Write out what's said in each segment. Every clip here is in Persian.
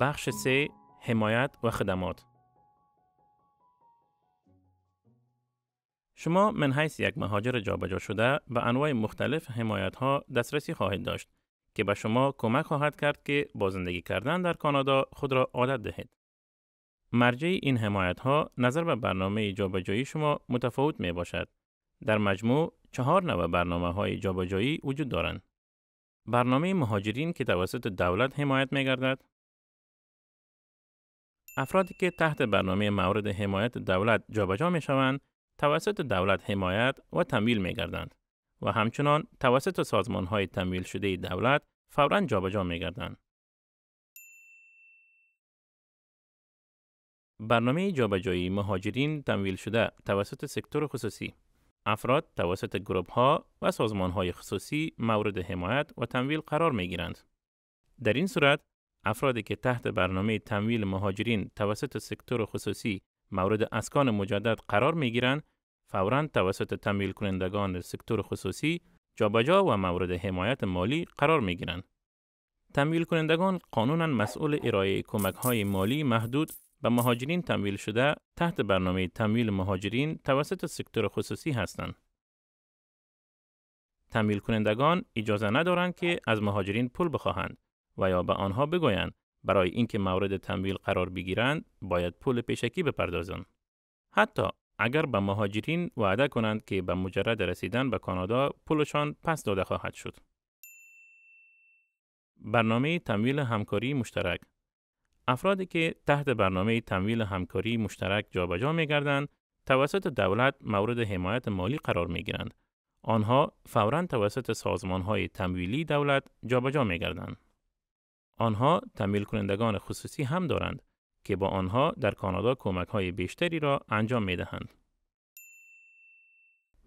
بخش سه حمایت و خدمات شما من حیث یک مهاجر جابجا شده به انواع مختلف حمایت ها دسترسی خواهید داشت که به شما کمک خواهد کرد که با زندگی کردن در کانادا خود را عادت دهید. مرجع این حمایت ها نظر به برنامه جابجایی شما متفاوت می باشد. در مجموع چهار نوع برنامه های جابجایی وجود دارند. برنامه مهاجرین که توسط دولت حمایت می افرادی که تحت برنامه مورد حمایت دولت جابجا می شوند توسط دولت حمایت و تمویل می گردند و همچنان توسط سازمان های تمویل شده دولت فورا جابجا می گردند. برنامه جابجایی مهاجرین تمویل شده توسط سکتور خصوصی افراد توسط گروپ ها و سازمان های خصوصی مورد حمایت و تمویل قرار می گیرند. در این صورت، افرادی که تحت برنامه تمویل مهاجرین توسط سکتور خصوصی مورد اسکان مجدد قرار می گیرند، فوراً توسط تمویل کنندگان سکتور خصوصی جابجا و مورد حمایت مالی قرار می گیرند. تمویل کنندگان قانونا مسئول ارائه کمک های مالی محدود به مهاجرین تمویل شده تحت برنامه تمویل مهاجرین توسط سکتور خصوصی هستند. تمویل کنندگان اجازه ندارند که از مهاجرین پول بخواهند و یا به آنها بگویند برای اینکه مورد تمویل قرار بگیرند باید پول پیشکی بپردازند. حتی اگر به مهاجرین وعده کنند که به مجرد رسیدن به کانادا پولشان پس داده خواهد شد. برنامه تمویل همکاری مشترک افرادی که تحت برنامه تمویل همکاری مشترک جابجا میگردند توسط دولت مورد حمایت مالی قرار می‌گیرند آنها فورا توسط سازمان‌های تمویلی دولت جابجا گردند. آنها تمویل کنندگان خصوصی هم دارند که با آنها در کانادا های بیشتری را انجام می‌دهند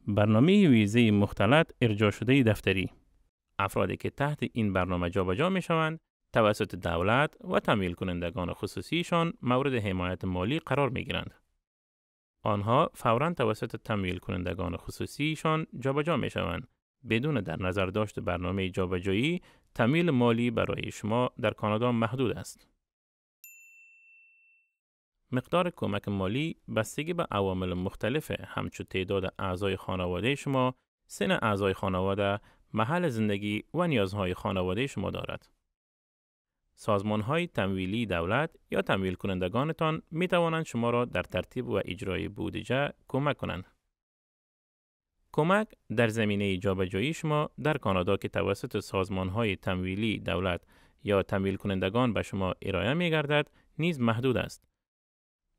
برنامه ویزه مختلط ارجاع شده دفتری افرادی که تحت این برنامه جابجا میشوند توسط دولت و تمویل کنندگان خصوصیشان مورد حمایت مالی قرار می گیرند. آنها فورا توسط تمویل کنندگان خصوصیشان جابجا می شوند بدون در نظر داشت برنامه جابجایی تمویل مالی برای شما در کانادا محدود است. مقدار کمک مالی بستگی به عوامل مختلف همچو تعداد اعضای خانواده شما، سن اعضای خانواده، محل زندگی و نیازهای خانواده شما دارد. سازمان های تمویلی دولت یا تمویل کنندگانتان می توانند شما را در ترتیب و اجرای بودجه کمک کنند. کمک در زمینه جابجایی شما در کانادا که توسط سازمان های تمویلی دولت یا تمویل کنندگان به شما ارائه می گردد نیز محدود است.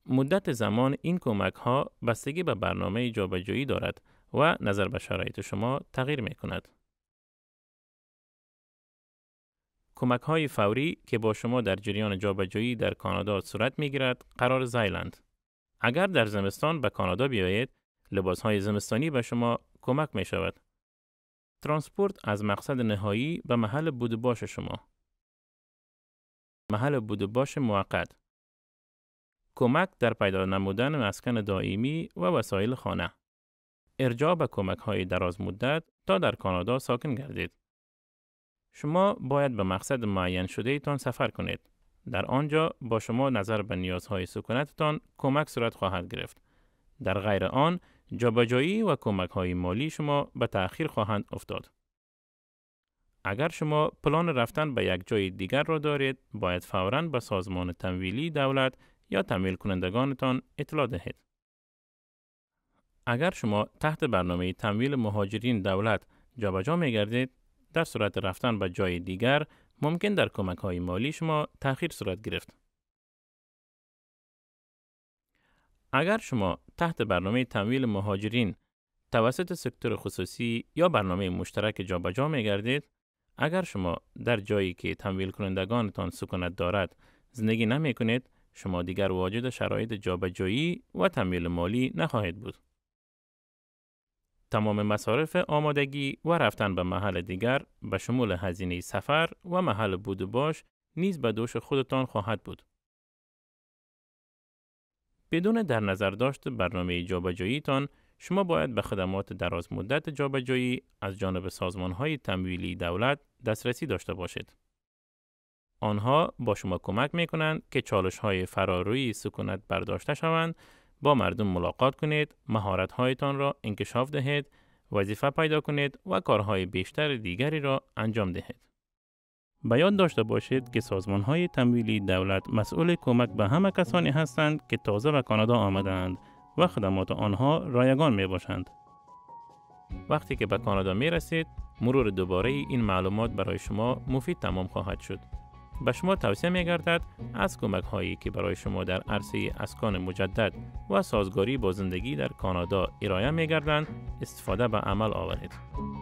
مدت زمان این کمک ها بستگی به برنامه جابجایی دارد و نظر به شرایط شما تغییر می کند. کمک های فوری که با شما در جریان جابجایی در کانادا صورت می گیرد قرار زایلند. اگر در زمستان به کانادا بیایید، لباس های زمستانی به شما کمک می شود. ترانسپورت از مقصد نهایی به محل بودباش شما. محل بودباش موقت کمک در پیدا نمودن مسکن دائمی و وسایل خانه. ارجاع به کمک های دراز مدت تا در کانادا ساکن گردید. شما باید به مقصد معین شده سفر کنید. در آنجا با شما نظر به نیازهای سکونتتان کمک صورت خواهد گرفت. در غیر آن جابجایی و کمک های مالی شما به تأخیر خواهند افتاد. اگر شما پلان رفتن به یک جای دیگر را دارید، باید فوراً به سازمان تمویلی دولت یا تمویل کنندگانتان اطلاع دهید. اگر شما تحت برنامه تمویل مهاجرین دولت جابجا می گردید، در صورت رفتن به جای دیگر ممکن در کمک های مالی شما تأخیر صورت گرفت. اگر شما تحت برنامه تمویل مهاجرین توسط سکتور خصوصی یا برنامه مشترک جابجا می گردید، اگر شما در جایی که تمویل کنندگانتان سکونت دارد زندگی نمی کنید، شما دیگر واجد شرایط جابجایی و تمویل مالی نخواهید بود. تمام مصارف آمادگی و رفتن به محل دیگر به شمول هزینه سفر و محل بود و باش نیز به دوش خودتان خواهد بود. بدون در نظر داشت برنامه جابجاییتان شما باید به خدمات دراز مدت جابجایی از جانب سازمان های تمویلی دولت دسترسی داشته باشید. آنها با شما کمک می کنند که چالش های فراروی سکونت برداشته شوند با مردم ملاقات کنید، مهارت‌هایتان را انکشاف دهید، وظیفه پیدا کنید و کارهای بیشتر دیگری را انجام دهید. به یاد داشته باشید که سازمان های تمویلی دولت مسئول کمک به همه کسانی هستند که تازه به کانادا آمدند و خدمات آنها رایگان می باشند. وقتی که به کانادا می رسید، مرور دوباره این معلومات برای شما مفید تمام خواهد شد. به شما توصیه میگردد از کمک هایی که برای شما در عرصه اسکان مجدد و سازگاری با زندگی در کانادا ارائه می گردند استفاده به عمل آورید.